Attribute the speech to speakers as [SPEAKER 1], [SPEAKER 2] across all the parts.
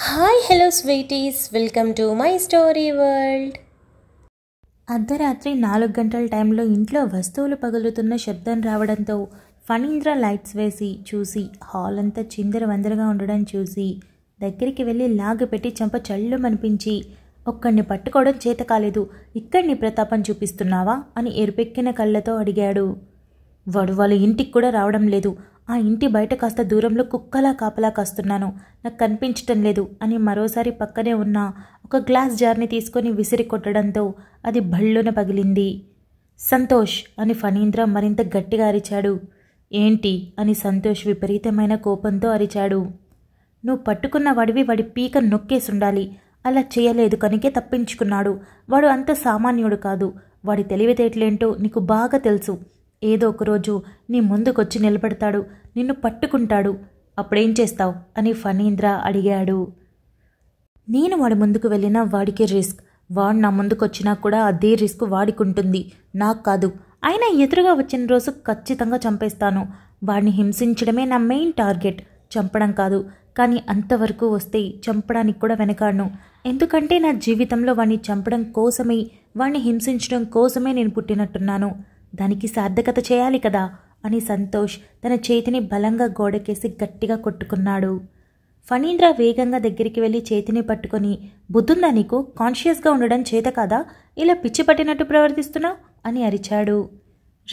[SPEAKER 1] hi hello sweeties welcome to my story world అర్ధరాత్రి నాలుగు గంటల టైంలో ఇంట్లో వస్తువులు పగులుతున్న శబ్దం రావడంతో ఫణీంద్ర లైట్స్ వేసి చూసి హాల్ అంతా చిందర వందరగా ఉండడం చూసి దగ్గరికి వెళ్ళి లాగపెట్టి చంప చల్లు అనిపించి ఒక్కడిని పట్టుకోవడం చేత కాలేదు ఇక్కడిని ప్రతాపం చూపిస్తున్నావా అని ఎరుపెక్కిన కళ్ళతో అడిగాడు వాడు వాళ్ళ ఇంటికి కూడా రావడం లేదు ఆ ఇంటి బయట కాస్త దూరంలో కుక్కలా కాపలా కాస్తున్నాను నాకు కనిపించటం లేదు అని మరోసారి పక్కనే ఉన్న ఒక గ్లాస్ జార్ని తీసుకొని విసిరి కొట్టడంతో అది భళ్ళున పగిలింది సంతోష్ అని ఫణీంద్ర మరింత గట్టిగా అరిచాడు ఏంటి అని సంతోష్ విపరీతమైన కోపంతో అరిచాడు నువ్వు పట్టుకున్న వాడివి వాడి పీక నొక్కేసుండాలి అలా చేయలేదు కనుకే తప్పించుకున్నాడు వాడు అంత సామాన్యుడు కాదు వాడి తెలివితేటలేంటో నీకు బాగా తెలుసు ఏదో ఒకరోజు నీ ముందుకొచ్చి నిలబడతాడు నిన్ను పట్టుకుంటాడు అప్పుడేం చేస్తావు అని ఫణీంద్ర అడిగాడు నేను వాడి ముందుకు వెళ్ళినా వాడికే రిస్క్ వాడు నా ముందుకొచ్చినా కూడా అదే రిస్క్ వాడికుంటుంది నాకు కాదు అయినా ఎదురుగా వచ్చిన రోజు ఖచ్చితంగా చంపేస్తాను వాడిని హింసించడమే నా మెయిన్ టార్గెట్ చంపడం కాదు కానీ అంతవరకు వస్తే చంపడానికి కూడా వెనకాడను ఎందుకంటే నా జీవితంలో వాణ్ణి చంపడం కోసమే వాణ్ణి హింసించడం కోసమే నేను పుట్టినట్టున్నాను దానికి సార్థకత చేయాలి కదా అని సంతోష్ తన చేతిని బలంగా గోడకేసి గట్టిగా కొట్టుకున్నాడు ఫణీంద్ర వేగంగా దగ్గరికి వెళ్ళి చేతిని పట్టుకొని బుద్ధుందా నీకు కాన్షియస్గా ఉండడం చేత కాదా ఇలా పిచ్చి పట్టినట్టు ప్రవర్తిస్తున్నా అని అరిచాడు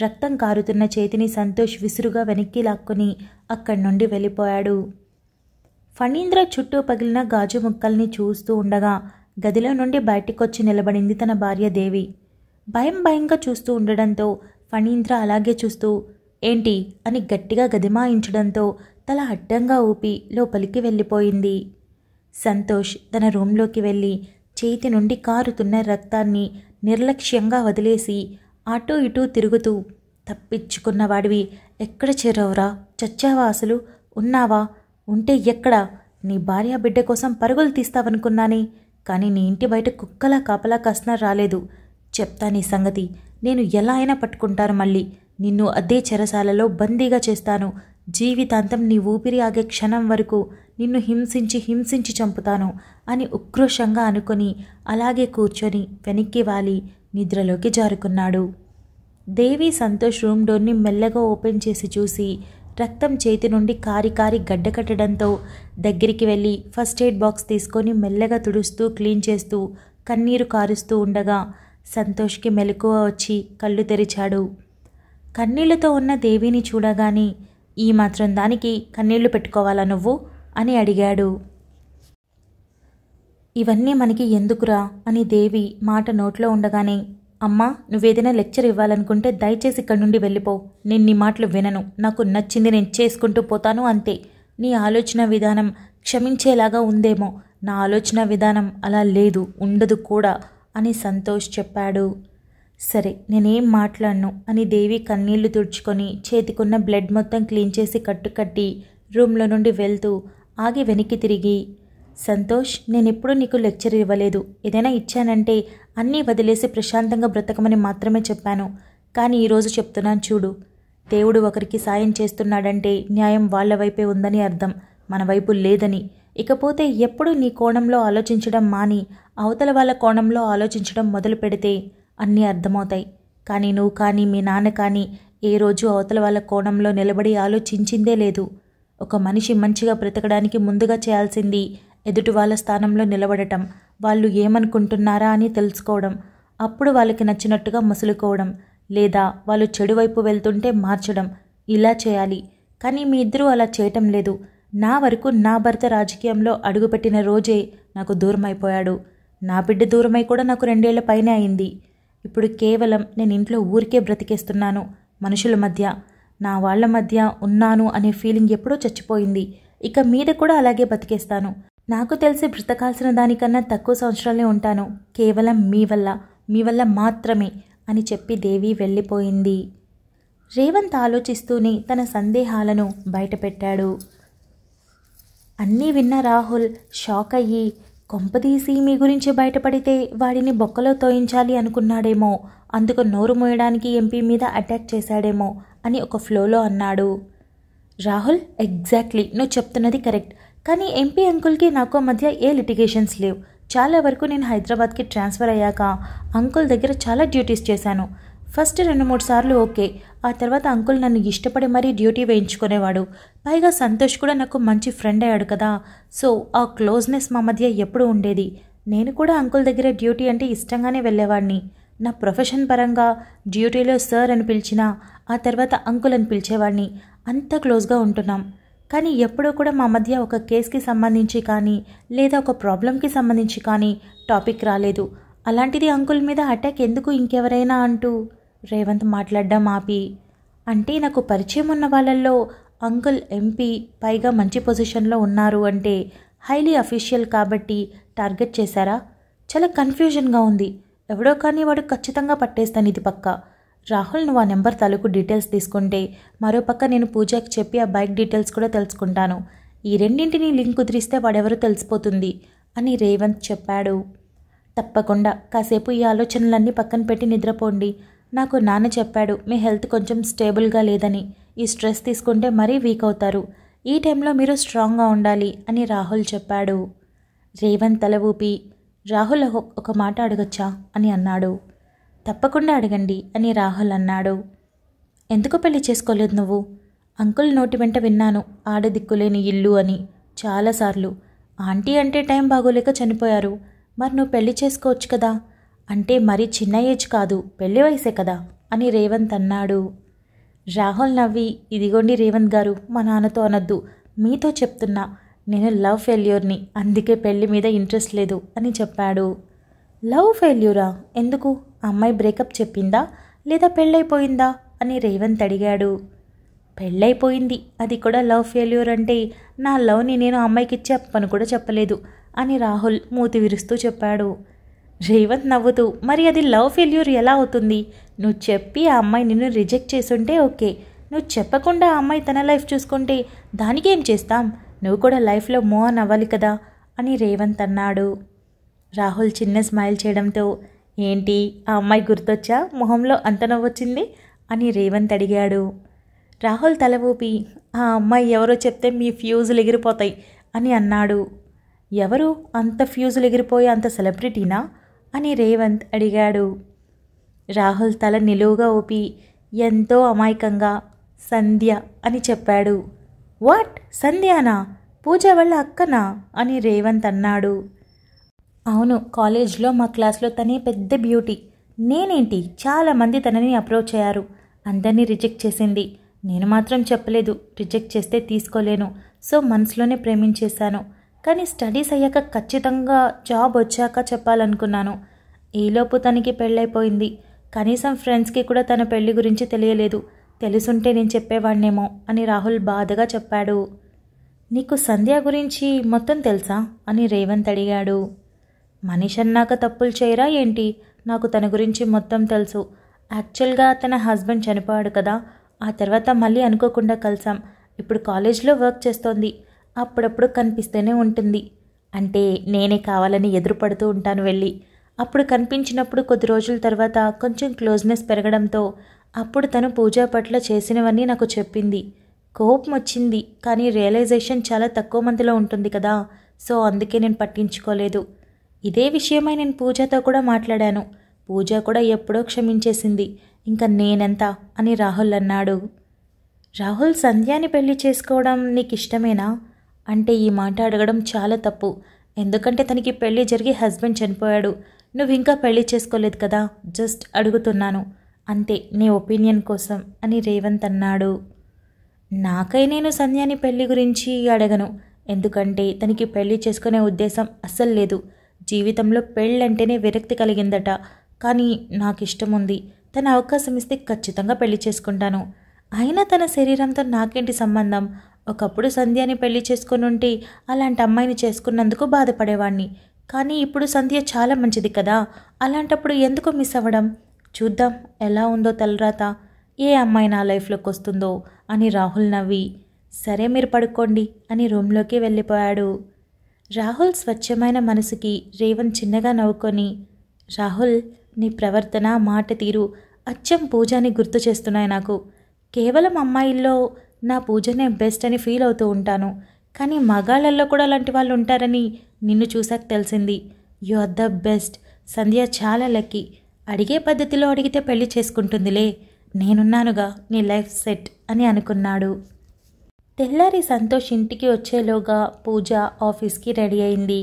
[SPEAKER 1] రక్తం కారుతున్న చేతిని సంతోష్ విసురుగా వెనక్కి లాక్కొని అక్కడి నుండి వెళ్ళిపోయాడు ఫణీంద్ర చుట్టూ పగిలిన గాజు ముక్కల్ని చూస్తూ ఉండగా గదిలో నుండి బయటికొచ్చి నిలబడింది తన భార్య దేవి భయం భయంగా చూస్తూ ఉండడంతో ఫణీంద్ర అలాగే చూస్తూ ఏంటి అని గట్టిగా గదిమాయించడంతో తల అడ్డంగా ఊపి లోపలికి వెళ్ళిపోయింది సంతోష్ తన రూంలోకి వెళ్ళి చేతి నుండి కారుతున్న రక్తాన్ని నిర్లక్ష్యంగా వదిలేసి అటూ ఇటూ తిరుగుతూ తప్పించుకున్నవాడివి ఎక్కడ చేరవురా చచ్చావా అసలు ఉన్నావా ఉంటే ఎక్కడ నీ భార్య బిడ్డ కోసం పరుగులు తీస్తావనుకున్నానే కానీ నీ ఇంటి బయట కుక్కలా కాపలా కసిన రాలేదు చెప్తా నీ సంగతి నేను ఎలా అయినా పట్టుకుంటారు మళ్ళీ నిన్ను అదే చెరసాలలో బందీగా చేస్తాను జీవితాంతం నీ ఊపిరి ఆగే క్షణం వరకు నిన్ను హింసించి హింసించి చంపుతాను అని ఉక్రోషంగా అనుకుని అలాగే కూర్చొని వెనక్కి వాలి నిద్రలోకి జారుకున్నాడు దేవి సంతోష్ రూమ్ డోర్ని మెల్లగా ఓపెన్ చేసి చూసి రక్తం చేతి నుండి కారి కారి గడ్డకట్టడంతో దగ్గరికి వెళ్ళి ఫస్ట్ ఎయిడ్ బాక్స్ తీసుకొని మెల్లగా తుడుస్తూ క్లీన్ చేస్తూ కన్నీరు కారుస్తూ ఉండగా సంతోష్కి మెలకువ వచ్చి కళ్ళు తెరిచాడు కన్నీళ్లతో ఉన్న దేవిని చూడగాని ఈ మాత్రం దానికి కన్నీళ్లు పెట్టుకోవాలా నువ్వు అని అడిగాడు ఇవన్నీ మనకి ఎందుకురా అని దేవి మాట నోట్లో ఉండగానే అమ్మా నువ్వేదైనా లెక్చర్ ఇవ్వాలనుకుంటే దయచేసి ఇక్కడి నుండి వెళ్ళిపో నేను నీ మాటలు వినను నాకు నచ్చింది నేను చేసుకుంటూ పోతాను అంతే నీ ఆలోచన విధానం క్షమించేలాగా ఉందేమో నా ఆలోచన విధానం అలా లేదు ఉండదు కూడా అని సంతోష్ చెప్పాడు సరే నేనేం మాట్లాడను అని దేవి కన్నీళ్లు తుడుచుకొని చేతికున్న బ్లడ్ మొత్తం క్లీన్ చేసి కట్టుకట్టి రూమ్లో నుండి వెళ్తూ ఆగి వెనక్కి తిరిగి సంతోష్ నేనెప్పుడూ నీకు లెక్చర్ ఇవ్వలేదు ఏదైనా ఇచ్చానంటే అన్నీ వదిలేసి ప్రశాంతంగా బ్రతకమని మాత్రమే చెప్పాను కానీ ఈరోజు చెప్తున్నాను చూడు దేవుడు ఒకరికి సాయం చేస్తున్నాడంటే న్యాయం వాళ్ళ వైపే ఉందని అర్థం మన వైపు లేదని ఇకపోతే ఎప్పుడు నీ కోణంలో ఆలోచించడం మాని అవతల వాళ్ళ కోణంలో ఆలోచించడం మొదలు పెడితే అన్నీ అర్థమవుతాయి కానీ నువ్వు కానీ మీ నాన్న కానీ ఏ రోజు అవతల వాళ్ళ కోణంలో నిలబడి ఆలోచించిందే లేదు ఒక మనిషి మంచిగా బ్రతకడానికి ముందుగా చేయాల్సింది ఎదుటి వాళ్ళ స్థానంలో నిలబడటం వాళ్ళు ఏమనుకుంటున్నారా అని తెలుసుకోవడం అప్పుడు వాళ్ళకి నచ్చినట్టుగా ముసులుకోవడం లేదా వాళ్ళు చెడు వైపు వెళ్తుంటే మార్చడం ఇలా చేయాలి కానీ మీ ఇద్దరూ అలా చేయటం లేదు నా వరకు నా భర్త రాజకీయంలో అడుగుపెట్టిన రోజే నాకు దూరమైపోయాడు నా బిడ్డ దూరమై కూడా నాకు రెండేళ్ల పైనే అయింది ఇప్పుడు కేవలం నేను ఇంట్లో ఊరికే బ్రతికేస్తున్నాను మనుషుల మధ్య నా వాళ్ల మధ్య ఉన్నాను అనే ఫీలింగ్ ఎప్పుడో చచ్చిపోయింది ఇక మీద కూడా అలాగే బతికేస్తాను నాకు తెలిసి బ్రతకాల్సిన దానికన్నా తక్కువ సంవత్సరాలే ఉంటాను కేవలం మీ వల్ల మీ వల్ల మాత్రమే అని చెప్పి దేవి వెళ్ళిపోయింది రేవంత్ ఆలోచిస్తూనే తన సందేహాలను బయటపెట్టాడు అన్నీ విన్న రాహుల్ షాక్ అయ్యి కొంపదీసి మీ గురించి బయటపడితే వాడిని బొక్కలో తోయించాలి అనుకున్నాడేమో అందుకు నోరు మోయడానికి ఎంపీ మీద అటాక్ చేశాడేమో అని ఒక ఫ్లోలో అన్నాడు రాహుల్ ఎగ్జాక్ట్లీ నువ్వు చెప్తున్నది కరెక్ట్ కానీ ఎంపీ అంకుల్కి నాకు మధ్య ఏ లిటిగేషన్స్ లేవు చాలా వరకు నేను హైదరాబాద్కి ట్రాన్స్ఫర్ అయ్యాక అంకుల్ దగ్గర చాలా డ్యూటీస్ చేశాను ఫస్ట్ రెండు మూడు సార్లు ఓకే ఆ తర్వాత అంకుల్ నన్ను ఇష్టపడి మరీ డ్యూటీ వేయించుకునేవాడు పైగా సంతోష్ కూడా నాకు మంచి ఫ్రెండ్ అయ్యాడు కదా సో ఆ క్లోజ్నెస్ మా మధ్య ఎప్పుడు ఉండేది నేను కూడా అంకుల్ దగ్గర డ్యూటీ అంటే ఇష్టంగానే వెళ్ళేవాడిని నా ప్రొఫెషన్ పరంగా డ్యూటీలో సార్ అని పిలిచినా ఆ తర్వాత అంకుల్ అని పిలిచేవాడిని అంత క్లోజ్గా ఉంటున్నాం కానీ ఎప్పుడూ కూడా మా మధ్య ఒక కేసుకి సంబంధించి కానీ లేదా ఒక ప్రాబ్లంకి సంబంధించి కానీ టాపిక్ రాలేదు అలాంటిది అంకుల్ మీద అటాక్ ఎందుకు ఇంకెవరైనా అంటూ రేవంత్ మాట్లాడడం ఆపి అంటే నాకు పరిచయం ఉన్న వాళ్ళల్లో అంకుల్ ఎంపీ పైగా మంచి పొజిషన్లో ఉన్నారు అంటే హైలీ అఫీషియల్ కాబట్టి టార్గెట్ చేశారా చాలా కన్ఫ్యూజన్గా ఉంది ఎవడో కానీ వాడు ఖచ్చితంగా పట్టేస్తాను ఇది పక్క రాహుల్ నువ్వు ఆ నెంబర్ తలకు డీటెయిల్స్ తీసుకుంటే మరోపక్క నేను పూజకి చెప్పి ఆ బైక్ డీటెయిల్స్ కూడా తెలుసుకుంటాను ఈ రెండింటిని లింక్ కుదిరిస్తే వాడెవరో తెలిసిపోతుంది అని రేవంత్ చెప్పాడు తప్పకుండా కాసేపు ఈ ఆలోచనలన్నీ పక్కన పెట్టి నిద్రపోండి నాకు నాన్న చెప్పాడు మీ హెల్త్ కొంచెం స్టేబుల్గా లేదని ఈ స్ట్రెస్ తీసుకుంటే మరీ వీక్ అవుతారు ఈ టైంలో మీరు స్ట్రాంగ్గా ఉండాలి అని రాహుల్ చెప్పాడు రేవంత్ తల ఊపి రాహుల్ ఒక మాట అడగచ్చా అని అన్నాడు తప్పకుండా అడగండి అని రాహుల్ అన్నాడు ఎందుకు పెళ్లి చేసుకోలేదు నువ్వు అంకుల్ నోటి వెంట విన్నాను ఆడదిక్కులేని ఇల్లు అని చాలాసార్లు ఆంటీ అంటే టైం బాగోలేక చనిపోయారు మరి నువ్వు పెళ్లి చేసుకోవచ్చు కదా అంటే మరి చిన్న ఏజ్ కాదు పెళ్లి వయసే కదా అని రేవంత్ అన్నాడు రాహుల్ నవ్వి ఇదిగోండి రేవంత్ గారు మా నాన్నతో అనొద్దు మీతో చెప్తున్నా నేను లవ్ ఫెయిల్యూర్ని అందుకే పెళ్లి మీద ఇంట్రెస్ట్ లేదు అని చెప్పాడు లవ్ ఫెయిల్యూరా ఎందుకు అమ్మాయి బ్రేకప్ చెప్పిందా లేదా పెళ్ళైపోయిందా అని రేవంత్ అడిగాడు పెళ్ళైపోయింది అది కూడా లవ్ ఫెయిల్యూర్ అంటే నా లవ్ని నేను అమ్మాయికి ఇచ్చే పని కూడా చెప్పలేదు అని రాహుల్ మూతి విరుస్తూ చెప్పాడు రేవంత్ నవ్వుతూ మరి అది లవ్ ఫెయిల్యూర్ ఎలా అవుతుంది నువ్వు చెప్పి ఆ అమ్మాయి నిన్ను రిజెక్ట్ చేసుంటే ఓకే నువ్వు చెప్పకుండా ఆ అమ్మాయి తన లైఫ్ చూసుకుంటే దానికేం చేస్తాం నువ్వు కూడా లైఫ్లో మో ఆన్ అవ్వాలి కదా అని రేవంత్ అన్నాడు రాహుల్ చిన్న స్మైల్ చేయడంతో ఏంటి ఆ అమ్మాయి గుర్తొచ్చా మొహంలో అంత నవ్వొచ్చింది అని రేవంత్ అడిగాడు రాహుల్ తల ఊపి ఆ అమ్మాయి ఎవరో చెప్తే మీ ఫ్యూజులు ఎగిరిపోతాయి అని అన్నాడు ఎవరు అంత ఫ్యూజులు ఎగిరిపోయే అంత సెలబ్రిటీనా అని రేవంత్ అడిగాడు రాహుల్ తల నిలువుగా ఊపి ఎంతో అమాయకంగా సంధ్య అని చెప్పాడు వాట్ సంధ్యానా పూజ వాళ్ళ అక్కనా అని రేవంత్ అన్నాడు అవును కాలేజ్లో మా క్లాస్లో తనే పెద్ద బ్యూటీ నేనేంటి చాలామంది తనని అప్రోచ్ అయ్యారు అందరినీ రిజెక్ట్ చేసింది నేను మాత్రం చెప్పలేదు రిజెక్ట్ చేస్తే తీసుకోలేను సో మనసులోనే ప్రేమించేశాను కానీ స్టడీస్ అయ్యాక ఖచ్చితంగా జాబ్ వచ్చాక చెప్పాలనుకున్నాను ఈలోపు తనకి పెళ్ళైపోయింది కనీసం ఫ్రెండ్స్కి కూడా తన పెళ్లి గురించి తెలియలేదు తెలుసుంటే నేను చెప్పేవాడినేమో అని రాహుల్ బాధగా చెప్పాడు నీకు సంధ్య గురించి మొత్తం తెలుసా అని రేవంత్ అడిగాడు మనిషి అన్నాక తప్పులు చేయరా ఏంటి నాకు తన గురించి మొత్తం తెలుసు యాక్చువల్గా తన హస్బెండ్ చనిపోయాడు కదా ఆ తర్వాత మళ్ళీ అనుకోకుండా కలిసాం ఇప్పుడు కాలేజ్లో వర్క్ చేస్తోంది అప్పుడప్పుడు కనిపిస్తూనే ఉంటుంది అంటే నేనే కావాలని ఎదురుపడుతూ ఉంటాను వెళ్ళి అప్పుడు కనిపించినప్పుడు కొద్ది రోజుల తర్వాత కొంచెం క్లోజ్నెస్ పెరగడంతో అప్పుడు తను పూజా పట్ల చేసినవన్నీ నాకు చెప్పింది కోపం వచ్చింది కానీ రియలైజేషన్ చాలా తక్కువ మందిలో ఉంటుంది కదా సో అందుకే నేను పట్టించుకోలేదు ఇదే విషయమై నేను పూజతో కూడా మాట్లాడాను పూజ కూడా ఎప్పుడో క్షమించేసింది ఇంకా నేనెంత అని రాహుల్ అన్నాడు రాహుల్ సంధ్యాని పెళ్లి చేసుకోవడం నీకు ఇష్టమేనా అంటే ఈ మాట అడగడం చాలా తప్పు ఎందుకంటే తనకి పెళ్లి జరిగి హస్బెండ్ చనిపోయాడు నువ్వు ఇంకా పెళ్లి చేసుకోలేదు కదా జస్ట్ అడుగుతున్నాను అంతే నీ ఒపీనియన్ కోసం అని రేవంత్ అన్నాడు నాకై నేను సంధ్యాని పెళ్లి గురించి అడగను ఎందుకంటే తనకి పెళ్లి చేసుకునే ఉద్దేశం అస్సలు లేదు జీవితంలో పెళ్ళంటేనే విరక్తి కలిగిందట కానీ నాకు ఇష్టం ఉంది తన అవకాశం ఇస్తే ఖచ్చితంగా పెళ్లి చేసుకుంటాను అయినా తన శరీరంతో నాకేంటి సంబంధం ఒకప్పుడు సంధ్యని పెళ్లి చేసుకుని ఉంటే అలాంటి అమ్మాయిని చేసుకున్నందుకు బాధపడేవాణ్ణి కానీ ఇప్పుడు సంధ్య చాలా మంచిది కదా అలాంటప్పుడు ఎందుకు మిస్ అవ్వడం చూద్దాం ఎలా ఉందో తలరాత ఏ అమ్మాయి నా లైఫ్లోకి వస్తుందో అని రాహుల్ నవ్వి సరే మీరు పడుకోండి అని రూమ్లోకి వెళ్ళిపోయాడు రాహుల్ స్వచ్ఛమైన మనసుకి రేవన్ చిన్నగా నవ్వుకొని రాహుల్ నీ ప్రవర్తన మాట తీరు అచ్చం పూజాని గుర్తు చేస్తున్నాయి నాకు కేవలం అమ్మాయిల్లో నా పూజనే బెస్ట్ అని ఫీల్ అవుతూ ఉంటాను కానీ మగాళ్ళల్లో కూడా అలాంటి వాళ్ళు ఉంటారని నిన్ను చూశాక తెలిసింది you are the best Sandhya చాలా లక్కీ అడిగే పద్ధతిలో అడిగితే పెళ్లి చేసుకుంటుందిలే నేనున్నానుగా నీ లైఫ్ సెట్ అని అనుకున్నాడు తెల్లారి సంతోష్ ఇంటికి వచ్చేలోగా పూజ ఆఫీస్కి రెడీ అయింది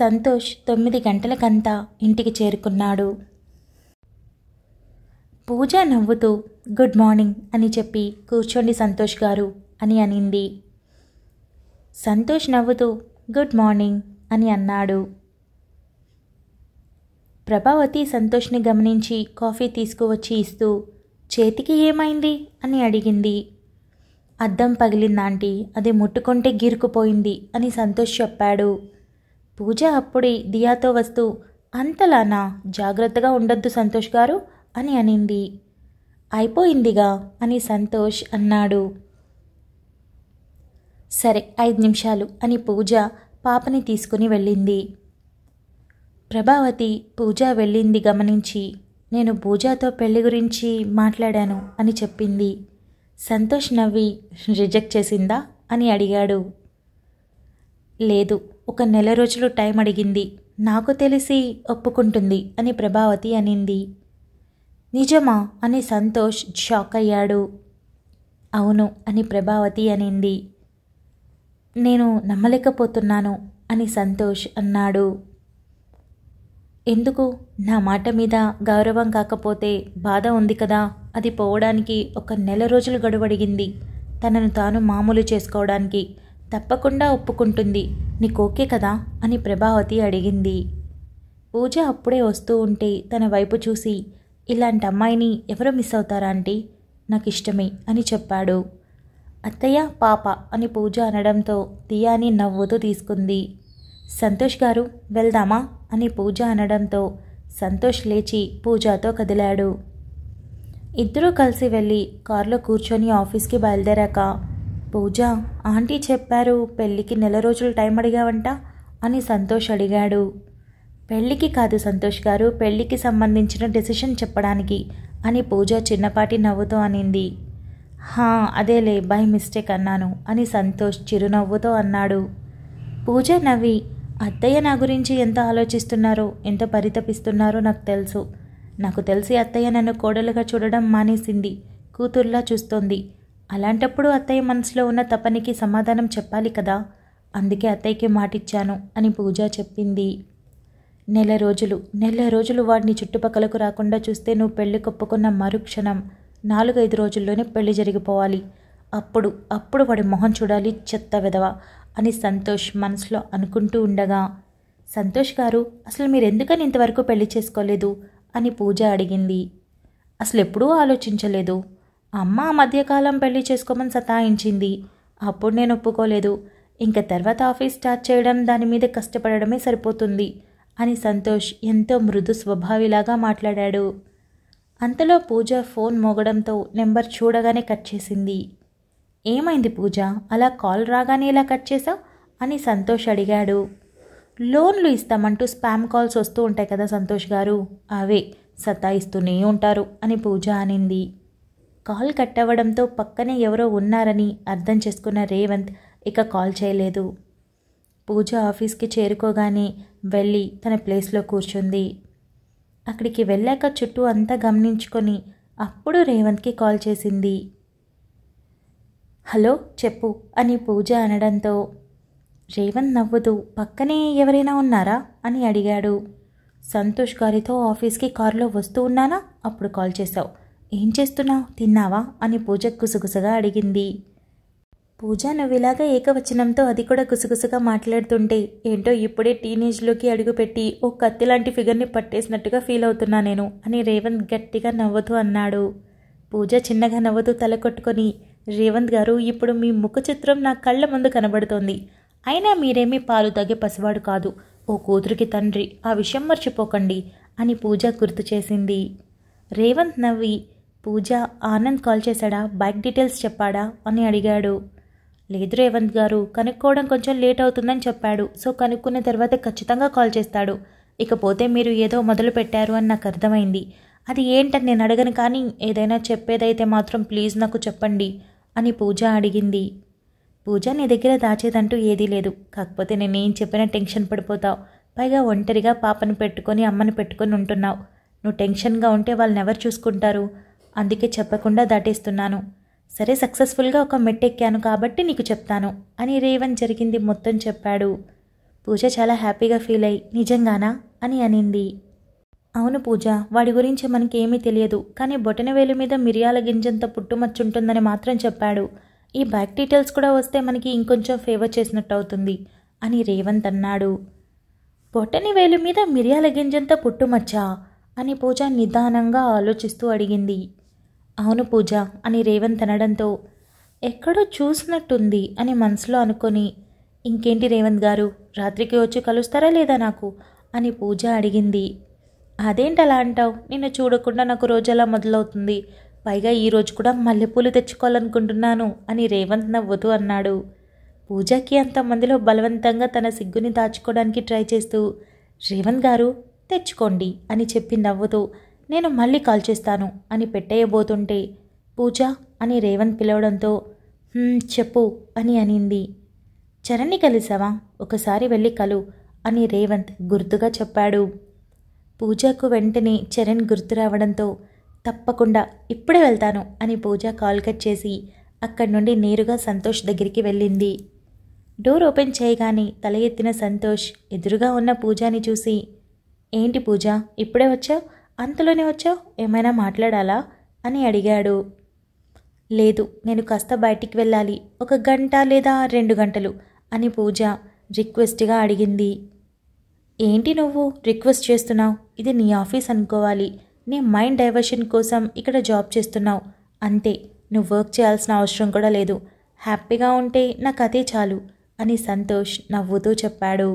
[SPEAKER 1] సంతోష్ తొమ్మిది గంటలకంతా ఇంటికి చేరుకున్నాడు పూజ నవ్వుతూ గుడ్ మార్నింగ్ అని చెప్పి కూర్చోండి సంతోష్ గారు అని అనింది సంతోష్ నవ్వుతూ గుడ్ మార్నింగ్ అని అన్నాడు ప్రభావతి సంతోష్ని గమనించి కాఫీ తీసుకువచ్చి ఇస్తూ చేతికి ఏమైంది అని అడిగింది అద్దం పగిలిందాంటి అది ముట్టుకుంటే గీరుకుపోయింది అని సంతోష్ చెప్పాడు పూజ అప్పుడే దియాతో వస్తూ అంతలానా జాగ్రత్తగా ఉండొద్దు సంతోష్ గారు అని అనింది అయిపోయిందిగా అని సంతోష్ అన్నాడు సరే ఐదు నిమిషాలు అని పూజ పాపని తీసుకుని వెళ్ళింది ప్రభావతి పూజ వెళ్ళింది గమనించి నేను పూజాతో పెళ్లి గురించి మాట్లాడాను అని చెప్పింది సంతోష్ నవ్వి రిజెక్ట్ చేసిందా అని అడిగాడు లేదు ఒక నెల రోజులు టైం అడిగింది నాకు తెలిసి ఒప్పుకుంటుంది అని ప్రభావతి అనింది నిజమా అని సంతోష్ షాక్ అయ్యాడు అవును అని ప్రభావతి అనింది నేను నమ్మలేకపోతున్నాను అని సంతోష్ అన్నాడు ఎందుకు నా మాట మీద గౌరవం కాకపోతే బాధ ఉంది కదా అది పోవడానికి ఒక నెల రోజులు గడువడిగింది తనను తాను మామూలు చేసుకోవడానికి తప్పకుండా ఒప్పుకుంటుంది నీకోకే కదా అని ప్రభావతి అడిగింది పూజ అప్పుడే వస్తూ ఉంటే తన వైపు చూసి ఇలాంటి అమ్మాయిని ఎవరు మిస్ అవుతారా ఆంటీ నాకు ఇష్టమే అని చెప్పాడు అత్తయ్య పాప అని పూజ అనడంతో దియాని నవ్వుతూ తీసుకుంది సంతోష్ గారు వెళ్దామా అని పూజ అనడంతో సంతోష్ లేచి పూజాతో కదిలాడు ఇద్దరూ కలిసి వెళ్ళి కారులో కూర్చొని ఆఫీస్కి బయలుదేరాక పూజ ఆంటీ చెప్పారు పెళ్ళికి నెల రోజులు టైం అడిగావంట అని సంతోష్ అడిగాడు పెళ్ళికి కాదు సంతోష్ గారు పెళ్ళికి సంబంధించిన డెసిషన్ చెప్పడానికి అని పూజ చిన్నపాటి నవ్వుతో అనింది హా అదేలే బై మిస్టేక్ అన్నాను అని సంతోష్ చిరునవ్వుతో అన్నాడు పూజ నవ్వి అత్తయ్య నా గురించి ఎంత ఆలోచిస్తున్నారో ఎంత పరితపిస్తున్నారో నాకు తెలుసు నాకు తెలిసి అత్తయ్య నన్ను కోడలుగా చూడడం మానేసింది కూతుర్లా చూస్తోంది అలాంటప్పుడు అత్తయ్య మనసులో ఉన్న తపనికి సమాధానం చెప్పాలి కదా అందుకే అత్తయ్యకి మాటిచ్చాను అని పూజ చెప్పింది నెల రోజులు నెల రోజులు వాడిని చుట్టుపక్కలకు రాకుండా చూస్తే నువ్వు పెళ్లి కప్పుకున్న మరుక్షణం నాలుగైదు రోజుల్లోనే పెళ్లి జరిగిపోవాలి అప్పుడు అప్పుడు వాడి మొహం చూడాలి చెత్త విధవ అని సంతోష్ మనసులో అనుకుంటూ ఉండగా సంతోష్ గారు అసలు మీరు ఎందుకని ఇంతవరకు పెళ్లి చేసుకోలేదు అని పూజ అడిగింది అసలు ఎప్పుడూ ఆలోచించలేదు అమ్మ ఆ మధ్యకాలం పెళ్లి చేసుకోమని సతాయించింది అప్పుడు నేను ఒప్పుకోలేదు ఇంకా తర్వాత ఆఫీస్ స్టార్ట్ చేయడం దాని మీద కష్టపడడమే సరిపోతుంది అని సంతోష్ ఎంతో మృదు స్వభావిలాగా మాట్లాడాడు అంతలో పూజ ఫోన్ మోగడంతో నెంబర్ చూడగానే కట్ చేసింది ఏమైంది పూజ అలా కాల్ రాగానే ఇలా కట్ చేసావు అని సంతోష్ అడిగాడు లోన్లు ఇస్తామంటూ స్పామ్ కాల్స్ వస్తూ ఉంటాయి కదా సంతోష్ గారు అవే సతాయిస్తూనే ఉంటారు అని పూజ అనింది కాల్ కట్ అవ్వడంతో పక్కనే ఎవరో ఉన్నారని అర్థం చేసుకున్న రేవంత్ ఇక కాల్ చేయలేదు పూజ ఆఫీస్కి చేరుకోగానే వెళ్ళి తన ప్లేస్లో కూర్చుంది అక్కడికి వెళ్ళాక చుట్టూ అంతా గమనించుకొని అప్పుడు రేవంత్కి కాల్ చేసింది హలో చెప్పు అని పూజ అనడంతో రేవంత్ నవ్వుతూ పక్కనే ఎవరైనా ఉన్నారా అని అడిగాడు సంతోష్ గారితో ఆఫీస్కి కారులో వస్తూ ఉన్నానా అప్పుడు కాల్ చేశావు ఏం చేస్తున్నావు తిన్నావా అని పూజ గుసగుసగా అడిగింది పూజ నవ్విలాగా ఏకవచనంతో అది కూడా గుసగుసగా మాట్లాడుతుంటే ఏంటో ఇప్పుడే టీనేజ్లోకి అడుగుపెట్టి ఓ కత్తి లాంటి ఫిగర్ని పట్టేసినట్టుగా ఫీల్ అవుతున్నా నేను అని రేవంత్ గట్టిగా నవ్వుతూ అన్నాడు పూజ చిన్నగా నవ్వుతూ తల కొట్టుకొని రేవంత్ గారు ఇప్పుడు మీ ముఖ చిత్రం నా కళ్ళ ముందు కనబడుతోంది అయినా మీరేమీ పాలు తగ్గే పసివాడు కాదు ఓ కూతురికి తండ్రి ఆ విషయం మర్చిపోకండి అని పూజ గుర్తు చేసింది రేవంత్ నవ్వి పూజ ఆనంద్ కాల్ చేశాడా బైక్ డీటెయిల్స్ చెప్పాడా అని అడిగాడు లేదు రేవంత్ గారు కనుక్కోవడం కొంచెం లేట్ అవుతుందని చెప్పాడు సో కనుక్కున్న తర్వాత ఖచ్చితంగా కాల్ చేస్తాడు ఇకపోతే మీరు ఏదో మొదలు పెట్టారు అని నాకు అర్థమైంది అది ఏంటని నేను అడగను కానీ ఏదైనా చెప్పేదైతే మాత్రం ప్లీజ్ నాకు చెప్పండి అని పూజ అడిగింది పూజ నీ దగ్గర దాచేదంటూ ఏదీ లేదు కాకపోతే నేనేం చెప్పినా టెన్షన్ పడిపోతావు పైగా ఒంటరిగా పాపను పెట్టుకొని అమ్మను పెట్టుకొని ఉంటున్నావు నువ్వు టెన్షన్గా ఉంటే వాళ్ళని ఎవరు చూసుకుంటారు అందుకే చెప్పకుండా దాటేస్తున్నాను సరే సక్సెస్ఫుల్గా ఒక మెట్టెక్కాను కాబట్టి నీకు చెప్తాను అని రేవన్ జరిగింది మొత్తం చెప్పాడు పూజ చాలా హ్యాపీగా ఫీల్ అయ్యి నిజంగానా అని అనింది అవును పూజ వాడి గురించి మనకేమీ తెలియదు కానీ బొటనవేలు మీద మిరియాల గింజంత పుట్టుమచ్చుంటుందని మాత్రం చెప్పాడు ఈ బ్యాక్ డీటెయిల్స్ కూడా వస్తే మనకి ఇంకొంచెం ఫేవర్ చేసినట్టు అవుతుంది అని రేవంత్ అన్నాడు వేలు మీద మిరియాల గింజంత పుట్టుమచ్చా అని పూజ నిదానంగా ఆలోచిస్తూ అడిగింది అవును పూజ అని రేవంత్ అనడంతో ఎక్కడో చూసినట్టుంది అని మనసులో అనుకొని ఇంకేంటి రేవంత్ గారు రాత్రికి వచ్చి కలుస్తారా లేదా నాకు అని పూజ అడిగింది అదేంటి అలా అంటావు నిన్ను చూడకుండా నాకు రోజు అలా మొదలవుతుంది పైగా ఈరోజు కూడా మల్లెపూలు తెచ్చుకోవాలనుకుంటున్నాను అని రేవంత్ నవ్వుతూ అన్నాడు పూజకి అంతమందిలో బలవంతంగా తన సిగ్గుని దాచుకోవడానికి ట్రై చేస్తూ రేవంత్ గారు తెచ్చుకోండి అని చెప్పి నవ్వుతూ నేను మళ్ళీ కాల్ చేస్తాను అని పెట్టేయబోతుంటే పూజ అని రేవంత్ పిలవడంతో చెప్పు అని అనింది చరణ్ని కలిసావా ఒకసారి వెళ్ళి కలు అని రేవంత్ గుర్తుగా చెప్పాడు పూజకు వెంటనే చరణ్ గుర్తు రావడంతో తప్పకుండా ఇప్పుడే వెళ్తాను అని పూజ కాల్ కట్ చేసి అక్కడి నుండి నేరుగా సంతోష్ దగ్గరికి వెళ్ళింది డోర్ ఓపెన్ చేయగానే తల ఎత్తిన సంతోష్ ఎదురుగా ఉన్న పూజాని చూసి ఏంటి పూజ ఇప్పుడే వచ్చా అంతలోనే వచ్చావు ఏమైనా మాట్లాడాలా అని అడిగాడు లేదు నేను కాస్త బయటికి వెళ్ళాలి ఒక గంట లేదా రెండు గంటలు అని పూజ రిక్వెస్ట్గా అడిగింది ఏంటి నువ్వు రిక్వెస్ట్ చేస్తున్నావు ఇది నీ ఆఫీస్ అనుకోవాలి నీ మైండ్ డైవర్షన్ కోసం ఇక్కడ జాబ్ చేస్తున్నావు అంతే నువ్వు వర్క్ చేయాల్సిన అవసరం కూడా లేదు హ్యాపీగా ఉంటే నాకు అదే చాలు అని సంతోష్ నవ్వుతూ చెప్పాడు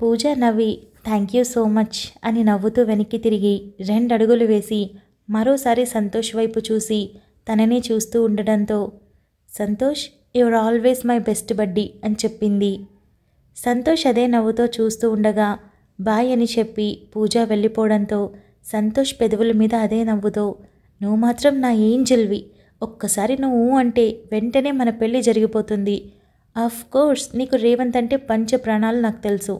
[SPEAKER 1] పూజ నవ్వి థ్యాంక్ యూ సో మచ్ అని నవ్వుతూ వెనక్కి తిరిగి రెండడుగులు వేసి మరోసారి సంతోష్ వైపు చూసి తననే చూస్తూ ఉండడంతో Santosh your always my best buddy అని చెప్పింది సంతోష్ అదే నవ్వుతో చూస్తూ ఉండగా బాయ్ అని చెప్పి పూజ వెళ్ళిపోవడంతో సంతోష్ పెదవుల మీద అదే నవ్వుతో నువ్వు మాత్రం నా ఏంజల్వి ఒక్కసారి నువ్వు అంటే వెంటనే మన పెళ్ళి జరిగిపోతుంది ఆఫ్ కోర్స్ నీకు రేవంత్ అంటే పంచ ప్రాణాలు నాకు తెలుసు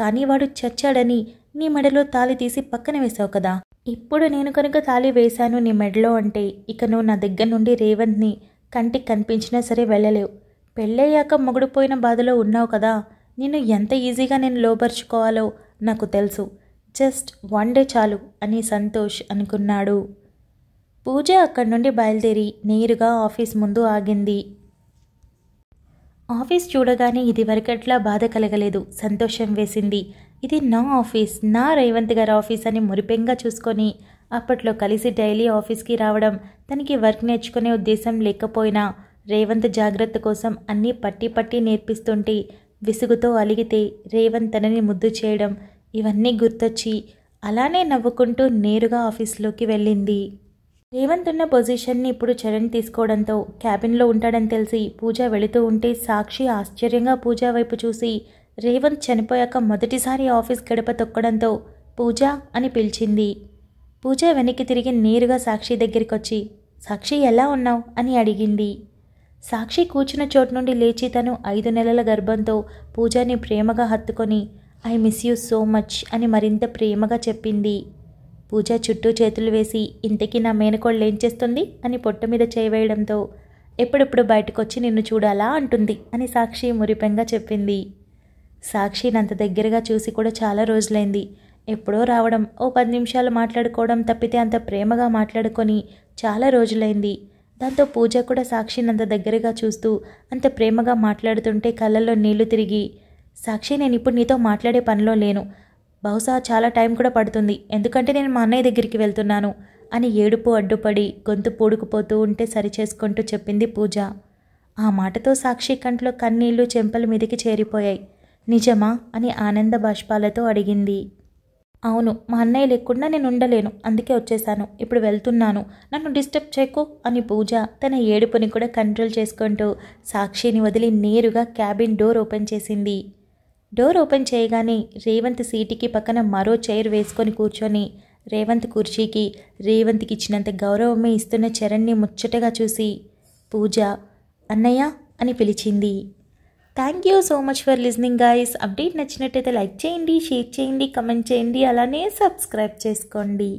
[SPEAKER 1] కానీ వాడు చచ్చాడని నీ మెడలో తాలి తీసి పక్కన వేశావు కదా ఇప్పుడు నేను కనుక తాలి వేశాను నీ మెడలో అంటే ఇక నువ్వు నా దగ్గర నుండి రేవంత్ని కంటికి కనిపించినా సరే వెళ్ళలేవు పెళ్ళయ్యాక మొగుడుపోయిన బాధలో ఉన్నావు కదా నిన్ను ఎంత ఈజీగా నేను లోపరుచుకోవాలో నాకు తెలుసు జస్ట్ వన్ డే చాలు అని సంతోష్ అనుకున్నాడు పూజ అక్కడి నుండి బయలుదేరి నేరుగా ఆఫీస్ ముందు ఆగింది ఆఫీస్ చూడగానే ఇదివరకట్లా బాధ కలగలేదు సంతోషం వేసింది ఇది నా ఆఫీస్ నా రేవంత్ గారి ఆఫీస్ అని మురిపెంగా చూసుకొని అప్పట్లో కలిసి డైలీ ఆఫీస్కి రావడం తనకి వర్క్ నేర్చుకునే ఉద్దేశం లేకపోయినా రేవంత్ జాగ్రత్త కోసం అన్నీ పట్టి పట్టి నేర్పిస్తుంటే విసుగుతో అలిగితే రేవంత్ తనని ముద్దు చేయడం ఇవన్నీ గుర్తొచ్చి అలానే నవ్వుకుంటూ నేరుగా ఆఫీస్లోకి వెళ్ళింది రేవంత్ ఉన్న పొజిషన్ని ఇప్పుడు చరణ్ తీసుకోవడంతో క్యాబిన్లో ఉంటాడని తెలిసి పూజ వెళుతూ ఉంటే సాక్షి ఆశ్చర్యంగా పూజ వైపు చూసి రేవంత్ చనిపోయాక మొదటిసారి ఆఫీస్ గడప తొక్కడంతో పూజ అని పిలిచింది పూజ వెనక్కి తిరిగి నేరుగా సాక్షి దగ్గరికి వచ్చి సాక్షి ఎలా ఉన్నావు అని అడిగింది సాక్షి కూర్చున్న చోటు నుండి లేచి తను ఐదు నెలల గర్భంతో పూజని ప్రేమగా హత్తుకొని I miss you so much అని మరింత ప్రేమగా చెప్పింది పూజ చుట్టూ చేతులు వేసి ఇంతకీ నా మేనకోళ్ళు ఏం చేస్తుంది అని పొట్ట మీద చేయవేయడంతో ఎప్పుడెప్పుడు బయటకొచ్చి నిన్ను చూడాలా అంటుంది అని సాక్షి మురిపెంగా చెప్పింది నంత దగ్గరగా చూసి కూడా చాలా రోజులైంది ఎప్పుడో రావడం ఓ పది నిమిషాలు మాట్లాడుకోవడం తప్పితే అంత ప్రేమగా మాట్లాడుకొని చాలా రోజులైంది దాంతో పూజ కూడా నంత దగ్గరగా చూస్తూ అంత ప్రేమగా మాట్లాడుతుంటే కళ్ళల్లో నీళ్లు తిరిగి సాక్షి నేను ఇప్పుడు నీతో మాట్లాడే పనిలో లేను బహుశా చాలా టైం కూడా పడుతుంది ఎందుకంటే నేను మా అన్నయ్య దగ్గరికి వెళ్తున్నాను అని ఏడుపు అడ్డుపడి గొంతు పూడుకుపోతూ ఉంటే సరిచేసుకుంటూ చెప్పింది పూజ ఆ మాటతో సాక్షి కంట్లో కన్నీళ్లు చెంపల మీదకి చేరిపోయాయి నిజమా అని ఆనంద బాష్పాలతో అడిగింది అవును మా అన్నయ్య లేకుండా నేను ఉండలేను అందుకే వచ్చేసాను ఇప్పుడు వెళ్తున్నాను నన్ను డిస్టర్బ్ చేయకు అని పూజ తన ఏడుపుని కూడా కంట్రోల్ చేసుకుంటూ సాక్షిని వదిలి నేరుగా క్యాబిన్ డోర్ ఓపెన్ చేసింది డోర్ ఓపెన్ చేయగానే రేవంత్ సీటుకి పక్కన మరో చైర్ వేసుకొని కూర్చొని రేవంత్ కుర్చీకి రేవంత్కి ఇచ్చినంత గౌరవమే ఇస్తున్న చరణ్ని ముచ్చటగా చూసి పూజ అన్నయ్య అని పిలిచింది thank you so much for listening guys update నచ్చినట్టయితే లైక్ చేయండి షేర్ చేయండి కమెంట్ చేయండి అలానే సబ్స్క్రైబ్ చేసుకోండి